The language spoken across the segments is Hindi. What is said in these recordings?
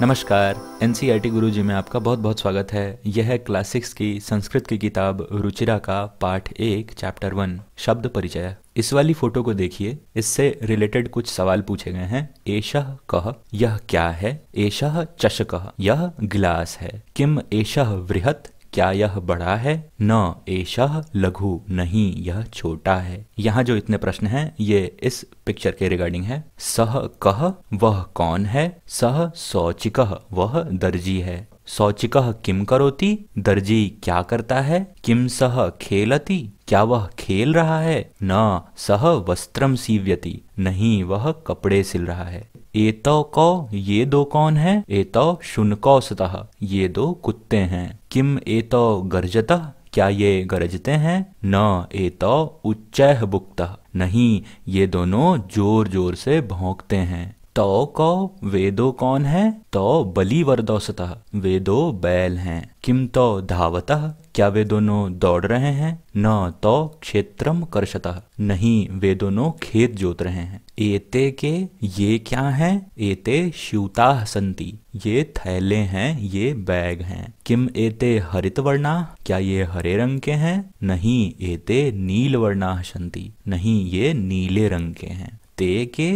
नमस्कार एन सी e गुरु जी में आपका बहुत बहुत स्वागत है यह है क्लासिक्स की संस्कृत की किताब रुचिरा का पाठ एक चैप्टर वन शब्द परिचय इस वाली फोटो को देखिए इससे रिलेटेड कुछ सवाल पूछे गए हैं एशह कह यह क्या है एशह चषक यह गिलास है किम एशह वृहत क्या यह बड़ा है न एश लघु नहीं यह छोटा है यहाँ जो इतने प्रश्न हैं ये इस पिक्चर के रिगार्डिंग है सह कह वह कौन है सह सौचिक वह दर्जी है सौचिक किम करोती दर्जी क्या करता है किम सह खेलती क्या वह खेल रहा है न सह वस्त्रम सीव्यति नहीं वह कपड़े सिल रहा है एतो कौ ये दो कौन है एतो शुनकौ सतः ये दो कुत्ते हैं किम ए तो गर्जत क्या ये गरजते हैं न ए तो उच्च बुकता नहीं ये दोनों जोर जोर से भोंकते हैं तो को वेदो कौन है तो बली वेदो बैल हैं किम तो धावत क्या वे दोनों दौड़ रहे हैं न तो क्षेत्रम करशतः नहीं वे दोनों खेत जोत रहे हैं एते के ये क्या हैं एते श्यूता संति ये थैले हैं ये बैग हैं किम एते हरित वर्णा क्या ये हरे रंग के हैं नहीं एते नील वर्णा संति नहीं ये नीले रंग के हैं ते के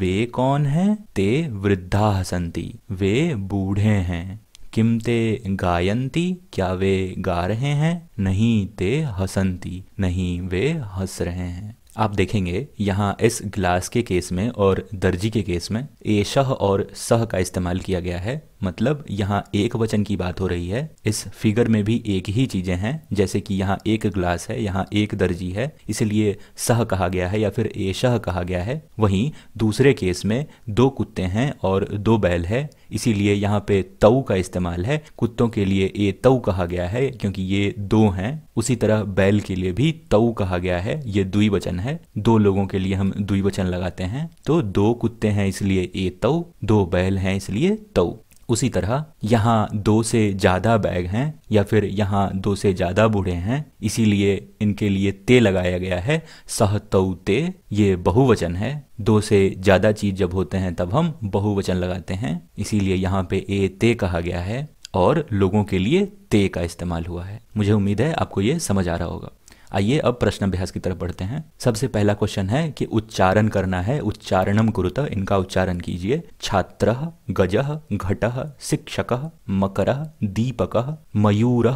वे कौन हैं ते वृद्धा हसंती वे बूढ़े हैं किम ते गायंती क्या वे गा रहे हैं नहीं ते हसंती नहीं वे हंस रहे हैं आप देखेंगे यहाँ इस ग्लास के केस में और दर्जी के केस में ए शह और सह का इस्तेमाल किया गया है मतलब यहाँ एक वचन की बात हो रही है इस फिगर में भी एक ही चीजें हैं जैसे कि यहाँ एक ग्लास है यहाँ एक दर्जी है इसलिए सह कहा गया है या फिर एशह कहा गया है वहीं दूसरे केस में दो कुत्ते हैं और दो बैल है इसीलिए यहाँ पे तऊ का इस्तेमाल है कुत्तों के लिए ए तऊ कहा गया है क्योंकि ये दो हैं उसी तरह बैल के लिए भी तउ कहा गया है ये दुई वचन है दो लोगों के लिए हम दुई वचन लगाते हैं तो दो कुत्ते हैं इसलिए ए तउ दो बैल हैं इसलिए तऊ उसी तरह यहाँ दो से ज़्यादा बैग हैं या फिर यहाँ दो से ज़्यादा बूढ़े हैं इसीलिए इनके लिए ते लगाया गया है सहतऊ ते ये बहुवचन है दो से ज़्यादा चीज जब होते हैं तब हम बहुवचन लगाते हैं इसीलिए यहाँ पे ए ते कहा गया है और लोगों के लिए ते का इस्तेमाल हुआ है मुझे उम्मीद है आपको ये समझ आ रहा होगा आइए अब प्रश्न अभ्यास की तरफ बढ़ते हैं सबसे पहला क्वेश्चन है कि उच्चारण करना है उच्चारणम गुरुत इनका उच्चारण कीजिए छात्र गज घट शिक्षक मकर दीपक मयूर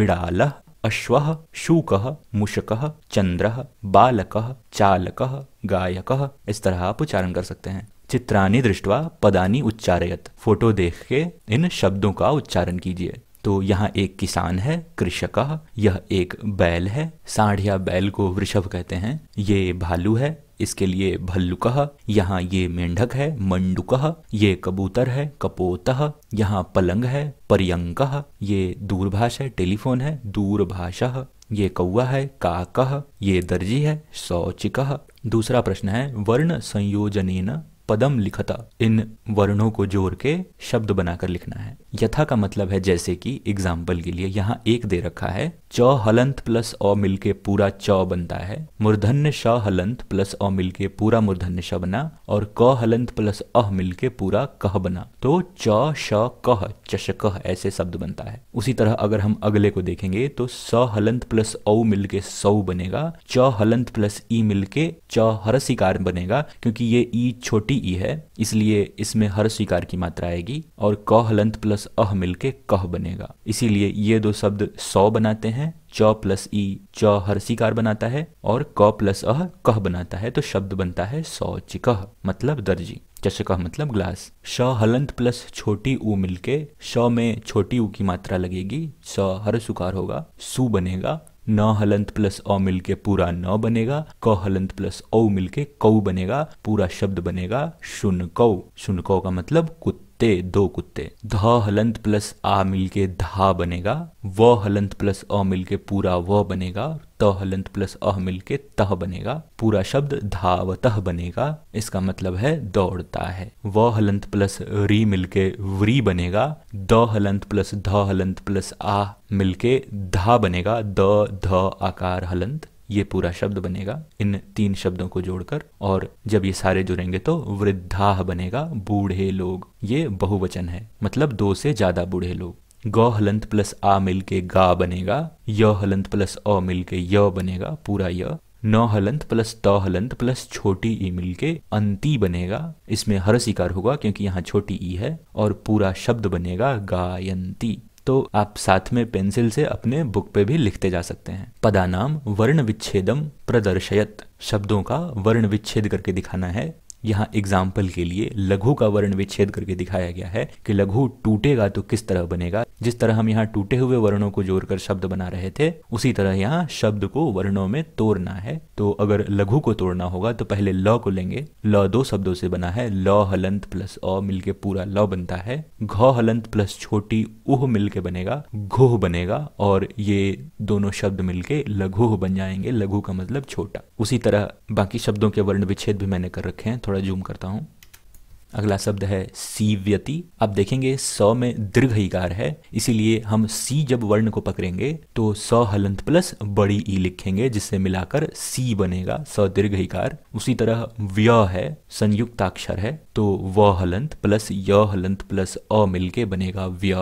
बिड़ाल अश्व शूक मुशक चंद्र बालक चालक गायक इस तरह आप उच्चारण कर सकते हैं चित्रानी दृष्टवा पदानी उच्चारयत फोटो देख के इन शब्दों का उच्चारण कीजिए तो यहाँ एक किसान है कृषक यह एक बैल है साढ़ या बैल को वृषभ कहते हैं ये भालू है इसके लिए भल्लुक यहाँ ये मेंढक है मंडुक ये कबूतर है कपोत यहाँ पलंग है पर्यंक ये दूरभाष है टेलीफोन है दूरभाष ये कौआ है काक ये दर्जी है शौचिक दूसरा प्रश्न है वर्ण संयोजन पदम लिखता इन वर्णों को जोड़ के शब्द बनाकर लिखना है यथा का मतलब है जैसे कि एग्जाम्पल के लिए यहाँ एक दे रखा है च हलंत प्लस अ मिलके पूरा च बनता है मूर्धन्य श हलंत प्लस अ मिलके पूरा मूर्धन्य श बना और क हलंत प्लस अह मिलके पूरा कह बना तो च श कह चषक ऐसे शब्द बनता है उसी तरह अगर हम अगले को देखेंगे तो स हलंत प्लस औ मिलके सौ बनेगा च हलंत प्लस ई मिलके च हर स्वीकार बनेगा क्योंकि ये ई छोटी ई है इसलिए इसमें हर स्वीकार की मात्रा आएगी और क हलंत प्लस प्लस अह मिलके कह बनेगा इसीलिए ये दो शब्द सौ बनाते हैं च प्लस ई च हर्षिकार बनाता है और क प्लस अह कह बनाता है तो शब्द बनता है सौ चिकह मतलब दर्जी चषकह मतलब ग्लास श हलंत प्लस छोटी ऊ मिलके श में छोटी ऊ की मात्रा लगेगी स हर सुकार होगा सु बनेगा न हलंत प्लस अ मिलके पूरा न बनेगा क हलंत प्लस औ मिलके कऊ बनेगा पूरा शब्द बनेगा शून्य कौ शून्य कौ का मतलब कुत्ता कुत्ते दो कुत्ते ध हलंत प्लस आ मिलके धा बनेगा व हलंत प्लस अ मिलके पूरा व बनेगा त हलंत प्लस अ मिलके तह बनेगा पूरा शब्द धावतः बनेगा इसका मतलब है दौड़ता है व हलंत प्लस री मिलके व्री बनेगा द हलंत प्लस ध हलंत प्लस आ मिलके धा बनेगा द ध आकार हलंत ये पूरा शब्द बनेगा इन तीन शब्दों को जोड़कर और जब ये सारे जुड़ेंगे तो वृद्धा बनेगा बूढ़े लोग ये बहुवचन है मतलब दो से ज्यादा बूढ़े लोग ग हलंत प्लस आ मिल के गा बनेगा य हलंत प्लस अ मिल के य बनेगा पूरा य न हलंत प्लस त हलंत प्लस छोटी ई मिल के अंति बनेगा इसमें हर सिकार होगा क्योंकि यहाँ छोटी ई है और पूरा शब्द बनेगा गायंती तो आप साथ में पेंसिल से अपने बुक पे भी लिखते जा सकते हैं पदानाम वर्ण विच्छेदम प्रदर्शयत शब्दों का वर्ण विच्छेद करके दिखाना है यहाँ एग्जाम्पल के लिए लघु का वर्ण विच्छेद करके दिखाया गया है कि लघु टूटेगा तो किस तरह बनेगा जिस तरह हम यहाँ टूटे हुए वर्णों को जोड़कर शब्द बना रहे थे उसी तरह यहाँ शब्द को वर्णों में तोड़ना है तो अगर लघु को तोड़ना होगा तो पहले ल को लेंगे ल दो शब्दों से बना है ल हलंत प्लस अ मिलके पूरा ल बनता है घ हलंत प्लस छोटी उह मिलके बनेगा घोह बनेगा और ये दोनों शब्द मिलके लघु बन जाएंगे लघु का मतलब छोटा उसी तरह बाकी शब्दों के वर्ण विच्छेद भी मैंने कर रखे हैं थोड़ा जूम करता हूं अगला शब्द है सीव्यति अब देखेंगे स में दीर्घ इकार है इसीलिए हम सी जब वर्ण को पकड़ेंगे तो स हलंत प्लस बड़ी ई लिखेंगे जिससे मिलाकर सी बनेगा स दीर्घ इकार उसी तरह व्य है संयुक्त अक्षर है तो व हलंत प्लस य हलंत प्लस अ मिलके बनेगा व्य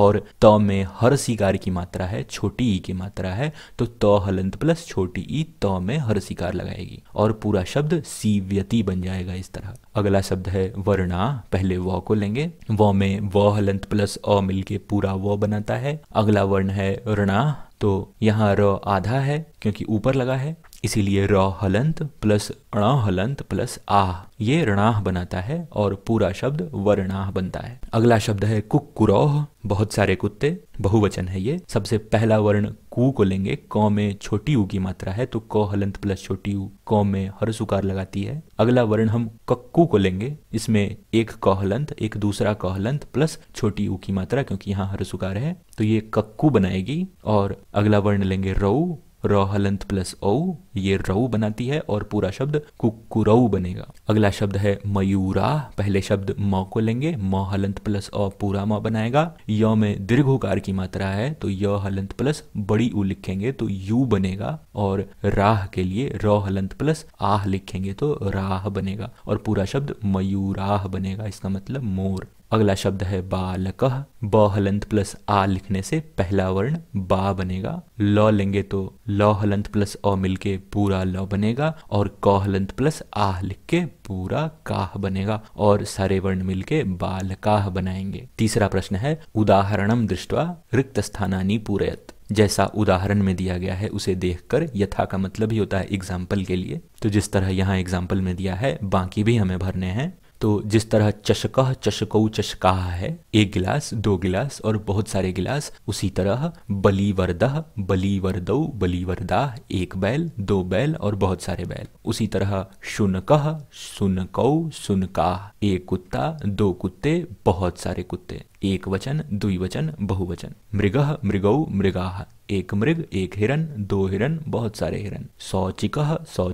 और त में हर सिकार की मात्रा है छोटी ई की मात्रा है तो त हलंत प्लस छोटी ई त में हर सिकार लगाएगी और पूरा शब्द सी व्यति बन जाएगा इस तरह अगला शब्द है वर्णा पहले व को लेंगे व में व हलंत प्लस अ मिलके पूरा व बनाता है अगला वर्ण है ऋणा तो यहाँ र आधा है क्योंकि ऊपर लगा है इसीलिए र हलंत प्लस अण हलंत प्लस आह ये रणाह बनाता है और पूरा शब्द वर्णाह बनता है अगला शब्द है कुकुरोह बहुत सारे कुत्ते बहुवचन है ये सबसे पहला वर्ण कु को लेंगे क में छोटी ऊ की मात्रा है तो क हलंत प्लस छोटी ऊ क में हर सुकार लगाती है अगला वर्ण हम कक्कू को लेंगे इसमें एक क हलंत एक दूसरा क हलंत प्लस छोटी ऊ की मात्रा क्योंकि यहाँ हर सुकार है तो ये कक्कू बनाएगी और अगला वर्ण लेंगे रऊ र हलंत प्लस औ ये रऊ बनाती है और पूरा शब्द कुकुरऊ बनेगा अगला शब्द है मयूरा पहले शब्द म को लेंगे म हलंत प्लस औ पूरा म बनाएगा य में दीर्घोकार की मात्रा है तो य हलंत प्लस बड़ी उ लिखेंगे तो यू बनेगा और राह के लिए रो हलंत प्लस आह लिखेंगे तो राह बनेगा और पूरा शब्द मयूराह बनेगा इसका मतलब मोर अगला शब्द है बालक ब हलंत प्लस आ लिखने से पहला वर्ण बा बनेगा ल लेंगे तो ल हलंत प्लस अ मिलके पूरा ल बनेगा और क हलंत प्लस आह लिख के पूरा काह बनेगा और सारे वर्ण मिलके बालकाह बनाएंगे तीसरा प्रश्न है उदाहरणम दृष्टवा रिक्त स्थानानि पूरयत जैसा उदाहरण में दिया गया है उसे देखकर यथा का मतलब ही होता है एग्जाम्पल के लिए तो जिस तरह यहाँ एग्जाम्पल में दिया है बाकी भी हमें भरने हैं तो जिस तरह चशकह चशक चशकाह है एक गिलास दो गिलास और बहुत सारे गिलास उसी तरह बलिवरद बलिवरद बलिवरदाह एक बैल दो बैल और बहुत सारे बैल उसी तरह सुनकह सुनक सुनकाह एक कुत्ता दो कुत्ते बहुत सारे कुत्ते एक वचन द्विवचन बहुवचन मृग मृग मृगा एक मृग एक हिरन दो हिरन बहुत सारे हिरन सौ चिकह सौ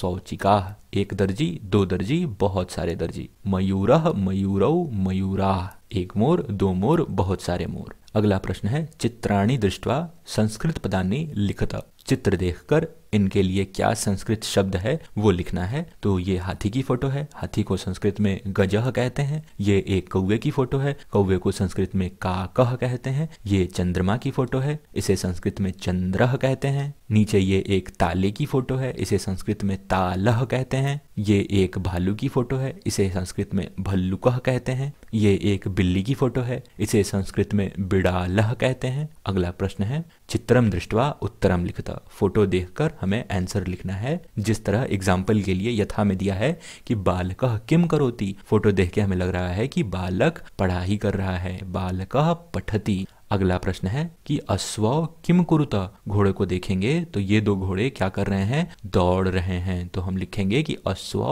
सौ चिकाह एक दर्जी दो दर्जी बहुत सारे दर्जी मयूर मयूर मयूराह एक मोर दो मोर बहुत सारे मोर अगला प्रश्न है चित्राणी दृष्टवा संस्कृत पदानी लिखता चित्र देखकर इनके लिए क्या संस्कृत शब्द है वो लिखना है तो ये हाथी की फोटो है हाथी को संस्कृत में गजह कहते हैं ये एक कौवे की फोटो है कौवे को संस्कृत में का कह कहते हैं ये चंद्रमा की फोटो है इसे संस्कृत में चंद्रह कहते हैं नीचे ये एक ताले की फोटो है इसे संस्कृत में तालह कहते हैं ये एक भालू की फोटो है इसे संस्कृत में भल्लुका कहते हैं ये एक बिल्ली की फोटो है इसे संस्कृत में बिड़ालह कहते हैं अगला प्रश्न है चित्रम दृष्टवा उत्तरम लिखता फोटो देखकर हमें आंसर लिखना है जिस तरह एग्जाम्पल के लिए यथा में दिया है कि बालक किम करोती फोटो देख के हमें लग रहा है कि बालक पढ़ाई कर रहा है बालक पठती अगला प्रश्न है कि अश्व किम कुरुता घोड़े को देखेंगे तो ये दो घोड़े क्या कर रहे हैं दौड़ रहे हैं तो हम लिखेंगे कि अश्व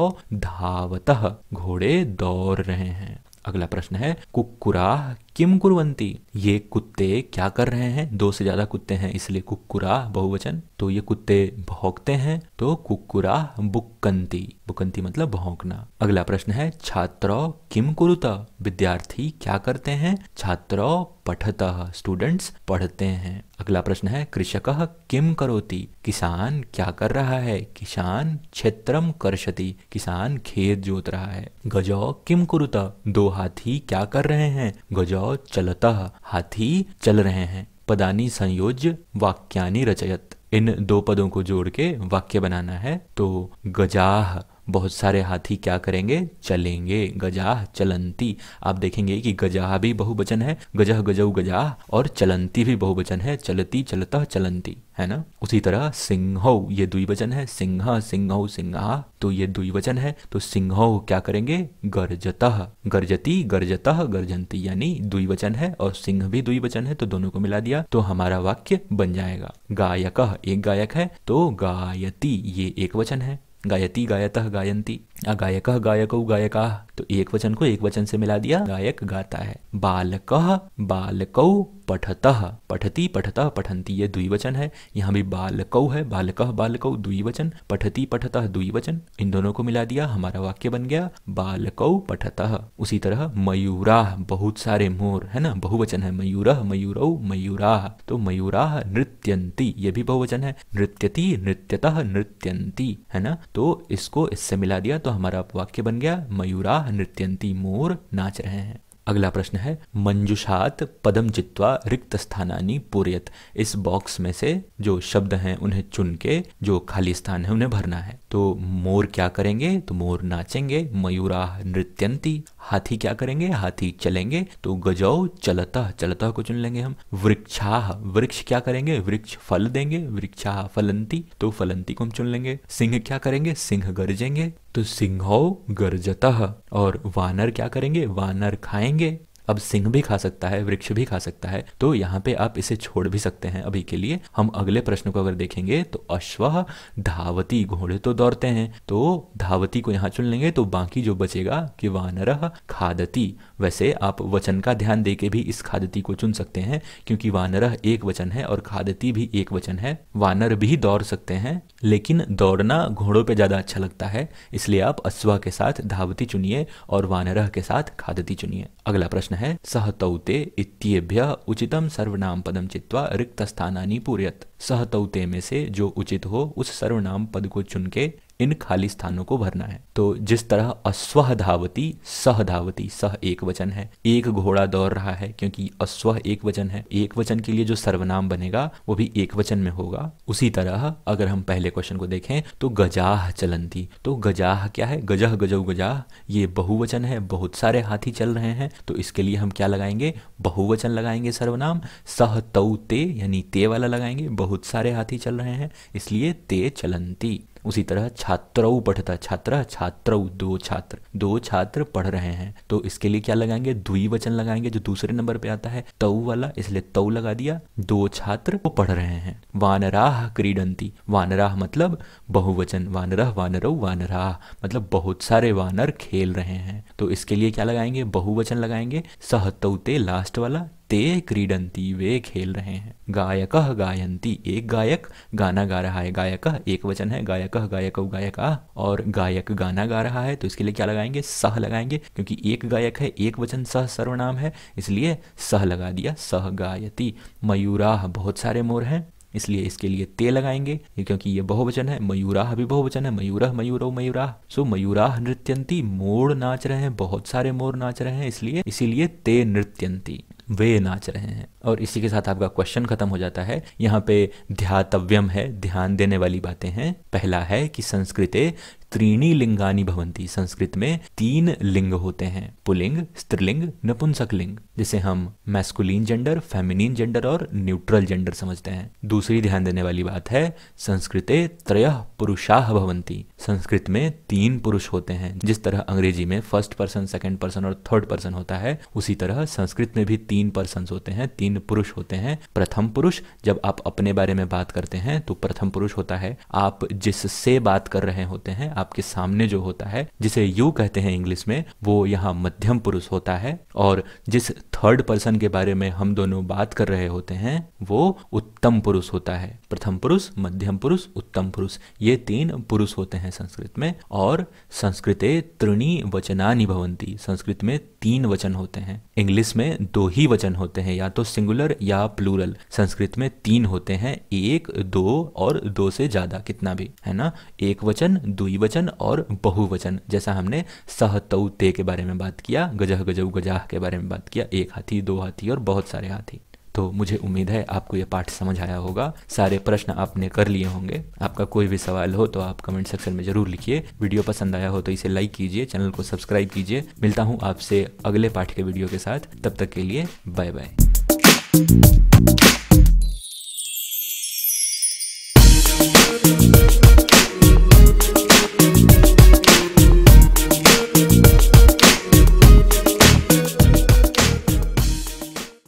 धावत घोड़े दौड़ रहे हैं अगला प्रश्न है कुकुराह किम कुरवंती ये कुत्ते क्या कर रहे हैं दो से ज्यादा कुत्ते हैं इसलिए कुकुरा बहुवचन तो ये कुत्ते भौंकते हैं तो कुकुरा बुक्कंती बुकंती मतलब भौंकना अगला प्रश्न है छात्रो किम कुरुता विद्यार्थी क्या करते हैं छात्रो पठत स्टूडेंट्स पढ़ते हैं अगला प्रश्न है कृषक किम करोति किसान क्या कर रहा है किसान क्षेत्रम कर्षति किसान खेत जोत रहा है गजौ किम कुरुत दो हाथी क्या कर रहे हैं गजौ च चलता हाथी चल रहे हैं पदानी संयोज्य वाक्यानि रचयत इन दो पदों को जोड़ के वाक्य बनाना है तो गजाह बहुत सारे हाथी क्या करेंगे चलेंगे गजाह चलंती आप देखेंगे कि गजाह भी बहुवचन है गजह गजऊ गजाह और चलंती भी बहुवचन है चलती चलता चलंती है ना उसी तरह सिंह ये द्विवचन है सिंह सिंह सिंहा तो ये द्विवचन है तो सिंह क्या करेंगे गर्जतः गर्जती गर्जतः गर्जंती यानी द्विवचन है और सिंह भी द्विवचन है तो दोनों को मिला दिया तो हमारा वाक्य बन जाएगा गायक एक गायक है तो गायती ये एक वचन है गायती गायतः गायंती अगायक गायक गायका तो एक वचन को एक वचन से मिला दिया गायक गाता है बालक बालकौ पठतः पठती पठतः पठंती ये द्विवचन है यहाँ भी बालकौ है बालक बालकौ द्विवचन पठती पठतः द्विवचन इन दोनों को मिला दिया हमारा वाक्य बन गया बालकौ पठतः उसी तरह मयूरा बहुत सारे मोर है ना बहुवचन है मयूर मयूर मयूरा तो मयूरा नृत्यंती ये भी बहुवचन है नृत्यति नृत्यतः नृत्यंती है ना तो इसको इससे मिला दिया तो हमारा वाक्य बन गया मयूरा नृत्यंती मोर नाच रहे हैं अगला प्रश्न है मंजुषात पदम चित्वा रिक्त स्थानानी पूरियत इस बॉक्स में से जो शब्द हैं उन्हें चुन के जो खाली स्थान है उन्हें भरना है तो मोर क्या करेंगे तो मोर नाचेंगे मयूरा नृत्यंती हाथी क्या करेंगे हाथी चलेंगे तो गजौ चलता चलता को चुन लेंगे हम वृक्षा वृक्ष क्या करेंगे वृक्ष फल देंगे वृक्षा फलंती तो फलंती को हम चुन लेंगे सिंह क्या करेंगे सिंह गरजेंगे तो सिंह गरजता और वानर क्या करेंगे वानर खाएंगे अब सिंह भी खा सकता है वृक्ष भी खा सकता है तो यहाँ पे आप इसे छोड़ भी सकते हैं अभी के लिए हम अगले प्रश्न को अगर देखेंगे तो अश्व धावती घोड़े तो दौड़ते हैं तो धावती को यहाँ चुन लेंगे तो बाकी जो बचेगा कि वानर खादती वैसे आप वचन का ध्यान दे के भी इस खादती को चुन सकते हैं क्योंकि वानरह एक वचन है और खादती भी एक वचन है वानर भी दौड़ सकते हैं लेकिन दौड़ना घोड़ों पे ज़्यादा अच्छा लगता है इसलिए आप अश्वा के साथ धावती चुनिए और वानरह के साथ खादती चुनिए अगला प्रश्न है सहतौते इत्येभ्य उचितम सर्वनाम पदम चित्वा रिक्त स्थानी पूर्यत सहतौते में से जो उचित हो उस सर्वनाम पद को चुन के इन खाली स्थानों को भरना है तो जिस तरह अस्व धावती सह धावती सह एक वचन है एक घोड़ा दौड़ रहा है क्योंकि अस्व एक वचन है एक वचन के लिए जो सर्वनाम बनेगा वो भी एक वचन में होगा उसी तरह अगर हम पहले क्वेश्चन को देखें तो गजाह चलंती तो गजाह क्या है गजह गजह गजाह ये बहुवचन है बहुत सारे हाथी चल रहे हैं तो इसके लिए हम क्या लगाएंगे बहुवचन लगाएंगे सर्वनाम सह तऊ ते यानी ते वाला लगाएंगे बहुत सारे हाथी चल रहे हैं इसलिए ते चलंती उसी तरह छात्रऊ पठता छात्र छात्रऊ दो छात्र दो छात्र पढ़ रहे हैं तो इसके लिए क्या लगाएंगे द्वि वचन लगाएंगे जो दूसरे नंबर पे आता है तऊ वाला इसलिए तऊ लगा दिया दो छात्र वो पढ़ रहे हैं वानराह क्रीडंती वानराह मतलब बहुवचन वानरह वानरऊ वानराह मतलब बहुत सारे वानर खेल रहे हैं तो इसके लिए क्या लगाएंगे बहुवचन लगाएंगे सह तौते लास्ट वाला ते क्रीडंती वे खेल रहे हैं गायक गायंती एक गायक गाना गा रहा है गायक एक वचन है गायक गायक गायक और गायक गाना गा रहा है तो इसके लिए क्या लगाएंगे सह लगाएंगे क्योंकि एक गायक है एक वचन सह सर्वनाम है इसलिए सह लगा दिया सह गायती मयूरा बहुत सारे मोर हैं इसलिए इसके लिए ते लगाएंगे क्योंकि ये बहुवचन है मयूराह भी बहुवचन है मयूरह मयूरो मयूराह सो मयूराह नृत्यंती मोर नाच रहे हैं बहुत सारे मोर नाच रहे हैं इसलिए इसीलिए ते नृत्यंती वे नाच रहे हैं और इसी के साथ आपका क्वेश्चन खत्म हो जाता है यहाँ पे ध्यातव्यम है ध्यान देने वाली बातें हैं पहला है कि संस्कृत त्रीणी लिंगानी भवंती संस्कृत में तीन लिंग होते हैं पुलिंग स्त्रीलिंग नपुंसक लिंग जिसे हम मैस्कुलीन जेंडर फेमिनिन जेंडर और न्यूट्रल जेंडर समझते हैं दूसरी ध्यान देने वाली बात है संस्कृत त्रय पुरुषाह भवंती संस्कृत में तीन पुरुष होते हैं जिस तरह अंग्रेजी में फर्स्ट पर्सन सेकेंड पर्सन और थर्ड पर्सन होता है उसी तरह संस्कृत में भी तीन पर्सन होते हैं तीन पुरुष होते हैं प्रथम पुरुष जब आप अपने बारे में बात करते हैं तो प्रथम पुरुष होता है आप जिससे बात कर रहे होते हैं आप आपके सामने जो होता है जिसे यू कहते हैं इंग्लिश में वो यहाँ मध्यम पुरुष होता है और जिस थर्ड पर्सन के बारे में हम दोनों बात कर रहे होते हैं वो उत्तम पुरुष होता है प्रथम पुरुष मध्यम पुरुष उत्तम पुरुष ये तीन पुरुष होते हैं संस्कृत में और संस्कृत त्रिणी वचना निभवंती संस्कृत में तीन वचन होते हैं इंग्लिश में दो ही वचन होते हैं या तो सिंगुलर या प्लूरल संस्कृत में तीन होते हैं एक दो और दो से ज्यादा कितना भी है ना एक वचन दुई एकवचन और बहुवचन जैसा हमने सहतऊ ते के बारे में बात किया गजह गजऊ गजाह के बारे में बात किया एक हाथी दो हाथी और बहुत सारे हाथी तो मुझे उम्मीद है आपको ये पाठ समझ आया होगा सारे प्रश्न आपने कर लिए होंगे आपका कोई भी सवाल हो तो आप कमेंट सेक्शन में जरूर लिखिए वीडियो पसंद आया हो तो इसे लाइक कीजिए चैनल को सब्सक्राइब कीजिए मिलता हूँ आपसे अगले पाठ के वीडियो के साथ तब तक के लिए बाय बाय